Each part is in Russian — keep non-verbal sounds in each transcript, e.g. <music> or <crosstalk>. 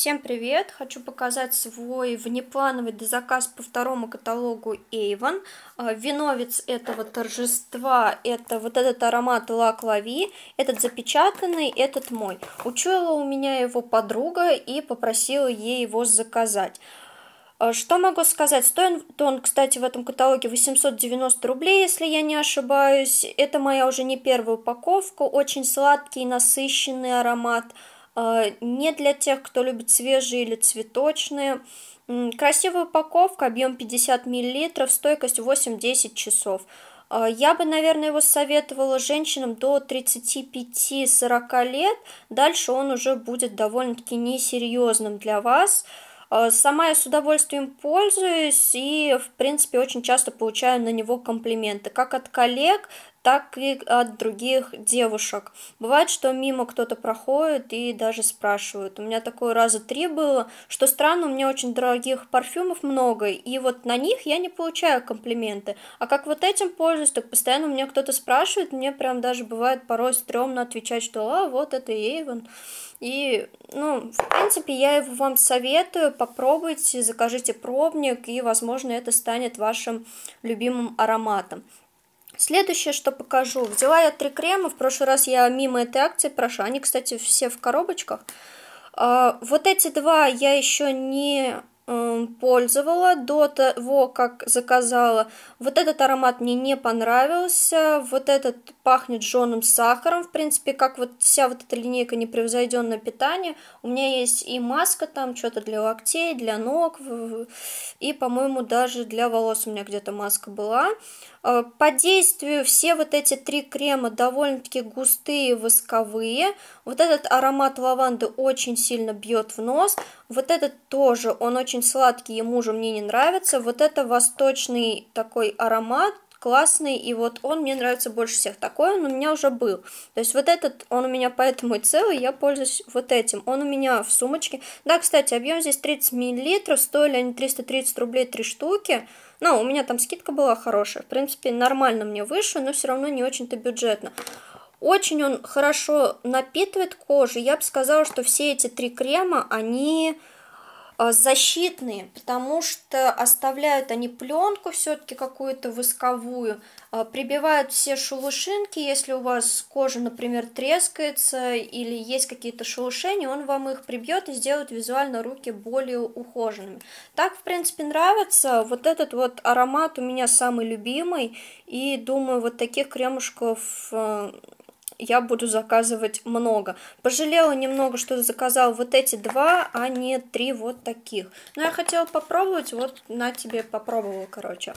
Всем привет! Хочу показать свой внеплановый дозаказ по второму каталогу Avon. А, виновец этого торжества – это вот этот аромат La Clavi. Этот запечатанный, этот мой. Учуяла у меня его подруга и попросила ей его заказать. А, что могу сказать? Стоит он, кстати, в этом каталоге 890 рублей, если я не ошибаюсь. Это моя уже не первая упаковка. Очень сладкий, насыщенный аромат – Э, не для тех, кто любит свежие или цветочные. Красивая упаковка, объем 50 мл, стойкость 8-10 часов. Э, я бы, наверное, его советовала женщинам до 35-40 лет. Дальше он уже будет довольно-таки несерьезным для вас. Э, сама я с удовольствием пользуюсь и, в принципе, очень часто получаю на него комплименты, как от коллег, так и от других девушек. Бывает, что мимо кто-то проходит и даже спрашивают. У меня такое раза три было, что странно, у меня очень дорогих парфюмов много, и вот на них я не получаю комплименты. А как вот этим пользуюсь, так постоянно у меня кто-то спрашивает, мне прям даже бывает порой стрёмно отвечать, что «А, вот это Эйвен». И, ну, в принципе, я его вам советую, попробуйте, закажите пробник, и, возможно, это станет вашим любимым ароматом. Следующее, что покажу. Взяла я три крема. В прошлый раз я мимо этой акции прошла. Они, кстати, все в коробочках. А, вот эти два я еще не пользовала до того, как заказала. Вот этот аромат мне не понравился, вот этот пахнет жженым сахаром, в принципе, как вот вся вот эта линейка непревзойденное питание. У меня есть и маска там, что-то для локтей, для ног, и, по-моему, даже для волос у меня где-то маска была. Э, по действию все вот эти три крема довольно-таки густые, восковые. Вот этот аромат лаванды очень сильно бьет в нос. Вот этот тоже, он очень сладкий, ему же мне не нравится. Вот это восточный такой аромат, классный, и вот он мне нравится больше всех. Такой он у меня уже был. То есть вот этот, он у меня поэтому и целый, я пользуюсь вот этим. Он у меня в сумочке. Да, кстати, объем здесь 30 мл, стоили они 330 рублей 3 штуки. Ну, у меня там скидка была хорошая. В принципе, нормально мне выше, но все равно не очень-то бюджетно. Очень он хорошо напитывает кожу. Я бы сказала, что все эти три крема, они а, защитные, потому что оставляют они пленку все-таки какую-то восковую, а, прибивают все шелушинки, если у вас кожа, например, трескается или есть какие-то шелушения, он вам их прибьет и сделает визуально руки более ухоженными. Так, в принципе, нравится. Вот этот вот аромат у меня самый любимый, и думаю, вот таких кремушков э, я буду заказывать много. Пожалела немного, что заказала вот эти два, а не три вот таких. Но я хотела попробовать, вот на тебе попробовала, короче.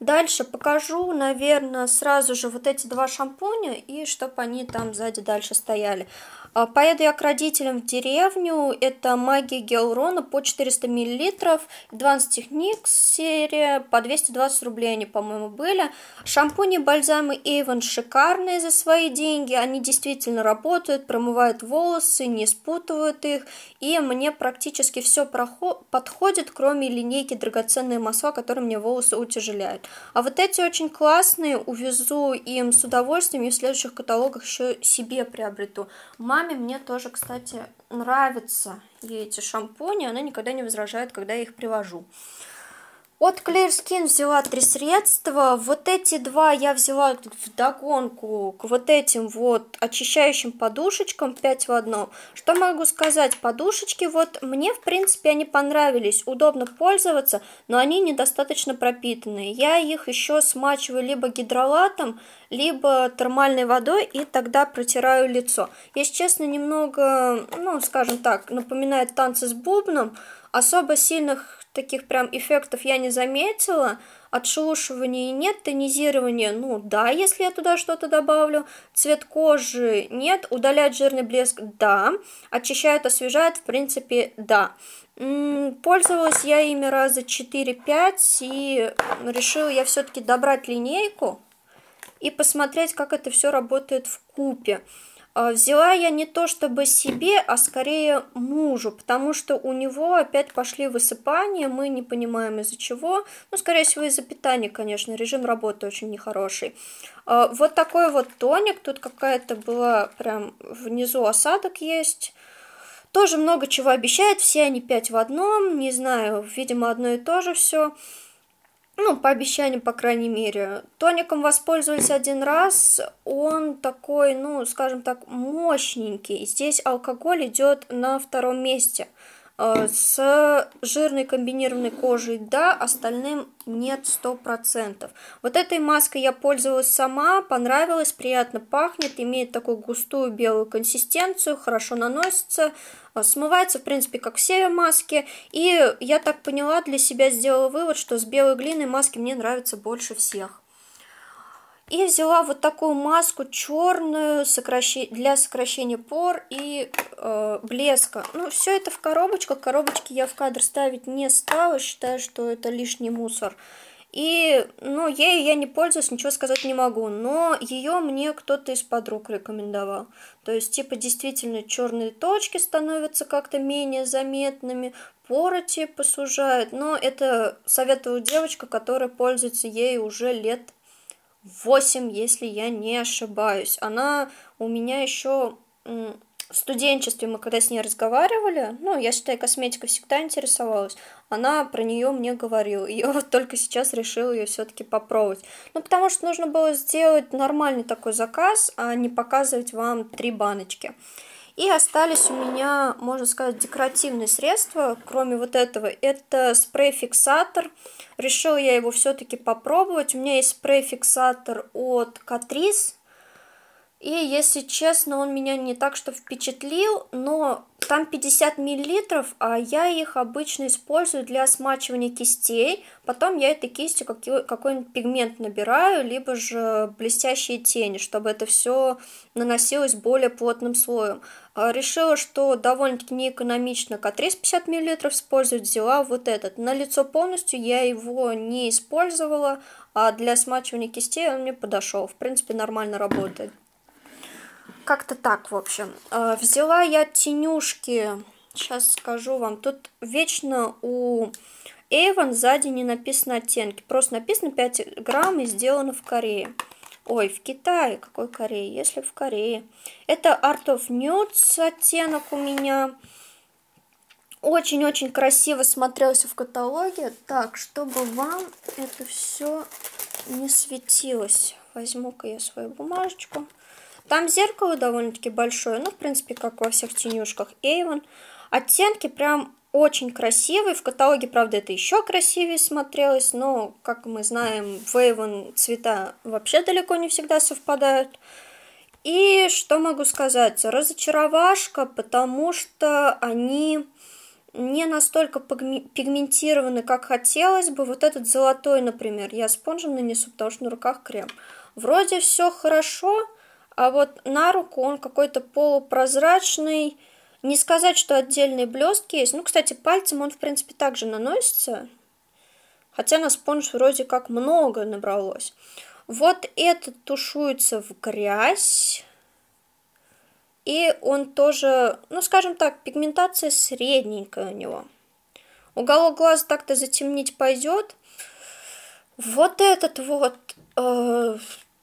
Дальше покажу, наверное, сразу же вот эти два шампуня и чтобы они там сзади дальше стояли. А, поеду я к родителям в деревню. Это магия Геурона по 400 мл. 20 техник серия по 220 рублей они, по-моему, были. Шампуни, бальзамы Avon шикарные за свои деньги. Они действительно работают, промывают волосы, не спутывают их. И мне практически все подходит, кроме линейки драгоценные масла, которые мне волосы утяжеляют. А вот эти очень классные. Увезу им с удовольствием и в следующих каталогах еще себе приобрету. Май маме мне тоже, кстати, нравятся ей эти шампуни. Она никогда не возражает, когда я их привожу. От ClearSkin взяла три средства. Вот эти два я взяла в догонку к вот этим вот очищающим подушечкам 5 в одном. Что могу сказать? Подушечки вот мне, в принципе, они понравились. Удобно пользоваться, но они недостаточно пропитанные. Я их еще смачиваю либо гидролатом, либо термальной водой, и тогда протираю лицо. Если честно, немного, ну, скажем так, напоминает танцы с бубном. Особо сильных таких прям эффектов я не заметила. Отшелушивания нет, тонизирования, ну да, если я туда что-то добавлю. Цвет кожи нет, удаляет жирный блеск, да. Очищает, освежает, в принципе, да. Пользовалась я ими раза 4-5 и решила я все-таки добрать линейку и посмотреть, как это все работает в купе. А, взяла я не то чтобы себе, а скорее мужу, потому что у него опять пошли высыпания, мы не понимаем из-за чего. Ну, скорее всего, из-за питания, конечно, режим работы очень нехороший. А, вот такой вот тоник, тут какая-то была прям внизу осадок есть. Тоже много чего обещает, все они пять в одном, не знаю, видимо, одно и то же все ну, по обещаниям, по крайней мере. Тоником воспользовались один раз, он такой, ну, скажем так, мощненький. Здесь алкоголь идет на втором месте – Э, с жирной комбинированной кожей да, остальным нет 100%. Вот этой маской я пользовалась сама, понравилась, приятно пахнет, имеет такую густую белую консистенцию, хорошо наносится, э, смывается, в принципе, как все маски. И я так поняла, для себя сделала вывод, что с белой глиной маски мне нравятся больше всех. И взяла вот такую маску черную для сокращения пор и э, блеска. Ну, все это в коробочках. Коробочки я в кадр ставить не стала, считаю, что это лишний мусор. И, ну, ею я не пользуюсь, ничего сказать не могу, но ее мне кто-то из подруг рекомендовал. То есть, типа, действительно, черные точки становятся как-то менее заметными, поры типа сужают, но это советовала девочка, которая пользуется ей уже лет 8, если я не ошибаюсь. Она у меня еще в студенчестве мы когда с ней разговаривали, ну, я считаю, косметика всегда интересовалась, она про нее мне говорила. И я вот только сейчас решила ее все-таки попробовать. Ну, потому что нужно было сделать нормальный такой заказ, а не показывать вам три баночки. И остались у меня, можно сказать, декоративные средства, кроме вот этого. Это спрей-фиксатор. Решил я его все-таки попробовать. У меня есть спрей-фиксатор от Catrice и, если честно, он меня не так что впечатлил, но там 50 миллилитров, а я их обычно использую для смачивания кистей. Потом я этой кистью какой-нибудь пигмент набираю, либо же блестящие тени, чтобы это все наносилось более плотным слоем. А решила, что довольно-таки неэкономично К3 50 мл использовать, взяла вот этот. На лицо полностью я его не использовала, а для смачивания кистей он мне подошел. В принципе, нормально работает. Как-то так, в общем. Э, взяла я тенюшки. Сейчас скажу вам. Тут вечно у Эйвен сзади не написано оттенки. Просто написано 5 грамм и сделано в Корее. Ой, в Китае. Какой Корее? Если в Корее. Это Art of Nudes оттенок у меня. Очень-очень красиво смотрелся в каталоге. Так, чтобы вам это все не светилось. Возьму-ка я свою бумажечку. Там зеркало довольно-таки большое, ну, в принципе, как во всех тенюшках Эйвен. Оттенки прям очень красивые, В каталоге, правда, это еще красивее смотрелось, но, как мы знаем, в Avon цвета вообще далеко не всегда совпадают. И что могу сказать? Разочаровашка, потому что они не настолько пигментированы, как хотелось бы. Вот этот золотой, например, я спонжем нанесу, потому что на руках крем. Вроде все хорошо, а вот на руку он какой-то полупрозрачный. Не сказать, что отдельные блестки есть. Ну, кстати, пальцем он, в принципе, также наносится. Хотя на спонж вроде как много набралось. Вот этот тушуется в грязь. И он тоже, ну, скажем так, пигментация средненькая у него. Уголок глаза так-то затемнить пойдет. Вот этот вот э,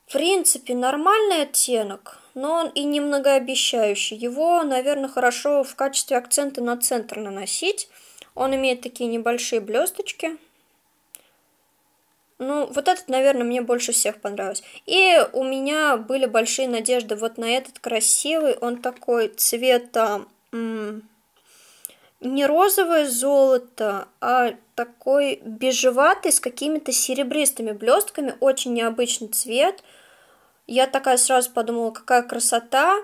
в принципе, нормальный оттенок, но он и не многообещающий. Его, наверное, хорошо в качестве акцента на центр наносить. Он имеет такие небольшие блесточки. Ну, вот этот, наверное, мне больше всех понравился. И у меня были большие надежды вот на этот красивый. Он такой цвета не розовое золото, а такой бежеватый с какими-то серебристыми блестками, очень необычный цвет. Я такая сразу подумала, какая красота,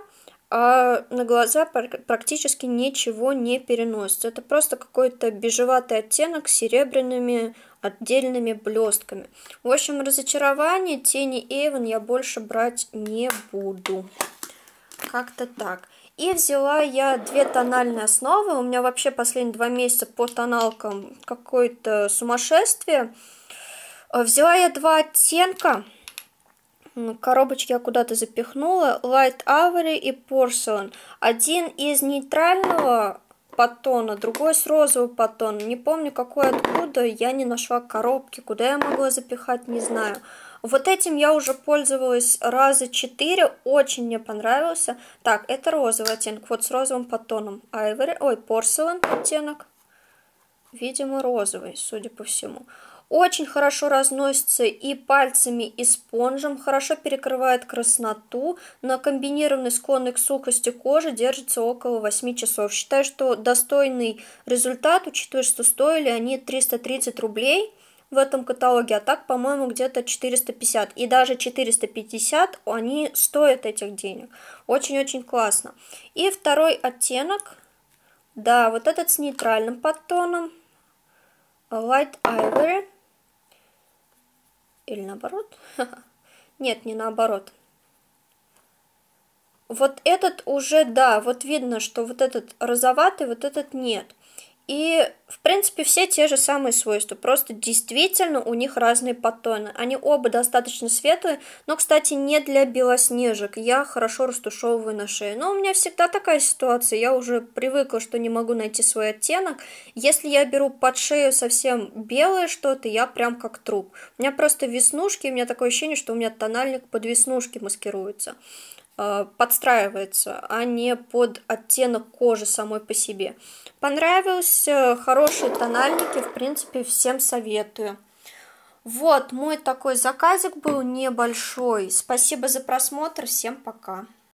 а на глаза практически ничего не переносится. Это просто какой-то бежеватый оттенок с серебряными отдельными блестками. В общем, разочарование тени Эйвен я больше брать не буду. Как-то так. И взяла я две тональные основы. У меня вообще последние два месяца по тоналкам какое-то сумасшествие. Э, взяла я два оттенка. Коробочки я куда-то запихнула. Light Avery и Porcelain. Один из нейтрального подтона, другой с розовым подтоном. Не помню, какой откуда, я не нашла коробки. Куда я могла запихать, не знаю. Вот этим я уже пользовалась раза 4, очень мне понравился. Так, это розовый оттенок, вот с розовым подтоном. Ivory, ой, порселан оттенок. Видимо, розовый, судя по всему. Очень хорошо разносится и пальцами, и спонжем, хорошо перекрывает красноту, на комбинированный склонной к сухости кожи держится около 8 часов. Считаю, что достойный результат, учитывая, что стоили они 330 рублей – в этом каталоге, а так, по-моему, где-то 450. И даже 450 они стоят этих денег. Очень-очень классно. И второй оттенок, да, вот этот с нейтральным подтоном, Light Ivory. Или наоборот? <laughs> Нет, не наоборот. Вот этот уже, да, вот видно, что вот этот розоватый, вот этот нет. И, в принципе, все те же самые свойства, просто действительно у них разные подтоны. Они оба достаточно светлые, но, кстати, не для белоснежек. Я хорошо растушевываю на шее. Но у меня всегда такая ситуация, я уже привыкла, что не могу найти свой оттенок. Если я беру под шею совсем белое что-то, я прям как труп. У меня просто веснушки, у меня такое ощущение, что у меня тональник под веснушки маскируется э, подстраивается, а не под оттенок кожи самой по себе. Понравился, э, хорошие тональники, в принципе, всем советую. Вот, мой такой заказик был небольшой. Спасибо за просмотр, всем пока.